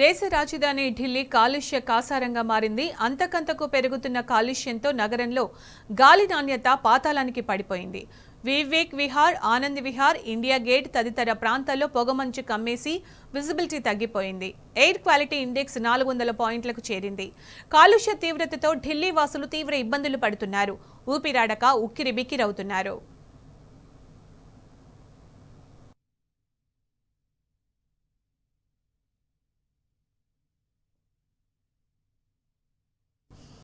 దేశ రాజధాని ఢిల్లీ కాలుష్య కాసారంగా మారింది అంతకంతకు పెరుగుతున్న కాలుష్యంతో నగరంలో గాలి నాణ్యత పాతాళానికి పడిపోయింది వివేక్ విహార్ ఆనంద్ విహార్ ఇండియా గేట్ తదితర ప్రాంతాల్లో పొగమంచు కమ్మేసి విజిబిలిటీ తగ్గిపోయింది ఎయిర్ క్వాలిటీ ఇండెక్స్ నాలుగు వందల పాయింట్లకు చేరింది కాలుష్య తీవ్రతతో ఢిల్లీ వాసులు తీవ్ర ఇబ్బందులు పడుతున్నారు ఊపిరాడక ఉక్కిరి బిక్కిరవుతున్నారు